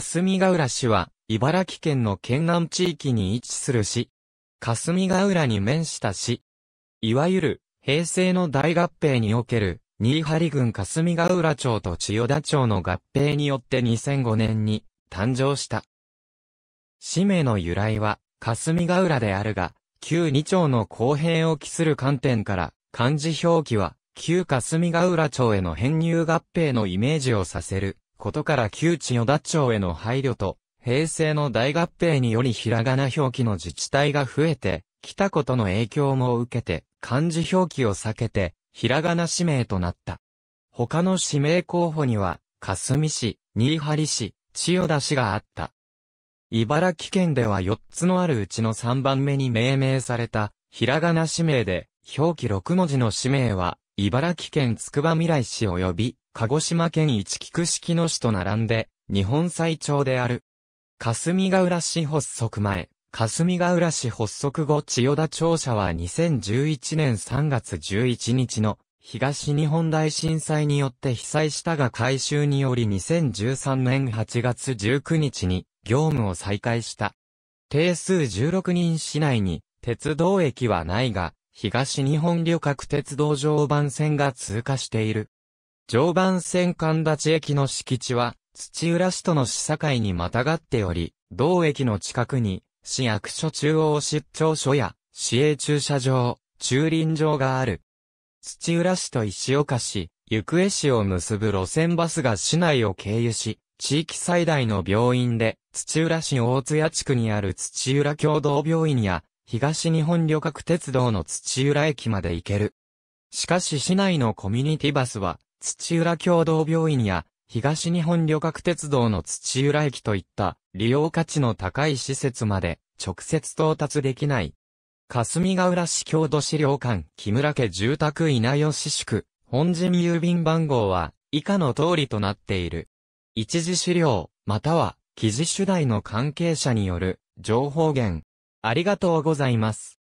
霞ヶ浦市は、茨城県の県南地域に位置する市。霞ヶ浦に面した市。いわゆる、平成の大合併における、新張郡霞ヶ浦町と千代田町の合併によって2005年に誕生した。氏名の由来は、霞ヶ浦であるが、旧2町の公平を期する観点から、漢字表記は、旧霞ヶ浦町への編入合併のイメージをさせる。ことから旧千代田町への配慮と、平成の大合併によりひらがな表記の自治体が増えて、来たことの影響も受けて、漢字表記を避けて、ひらがな氏名となった。他の氏名候補には、霞市、新張市、千代田市があった。茨城県では4つのあるうちの3番目に命名された、ひらがな氏名で、表記6文字の氏名は、茨城県つくばみらい市及び、鹿児島県一菊式の市と並んで、日本最長である。霞ヶ浦市発足前、霞ヶ浦市発足後千代田庁舎は2011年3月11日の東日本大震災によって被災したが改修により2013年8月19日に業務を再開した。定数16人市内に鉄道駅はないが、東日本旅客鉄道常磐線が通過している。常磐線神立駅の敷地は、土浦市との市境にまたがっており、同駅の近くに、市役所中央出張所や、市営駐車場、駐輪場がある。土浦市と石岡市、行方市を結ぶ路線バスが市内を経由し、地域最大の病院で、土浦市大津屋地区にある土浦共同病院や、東日本旅客鉄道の土浦駅まで行ける。しかし市内のコミュニティバスは、土浦共同病院や、東日本旅客鉄道の土浦駅といった利用価値の高い施設まで直接到達できない。霞ヶ浦市郷土資料館木村家住宅稲吉宿、本陣郵便番号は以下の通りとなっている。一次資料または記事主題の関係者による情報源ありがとうございます。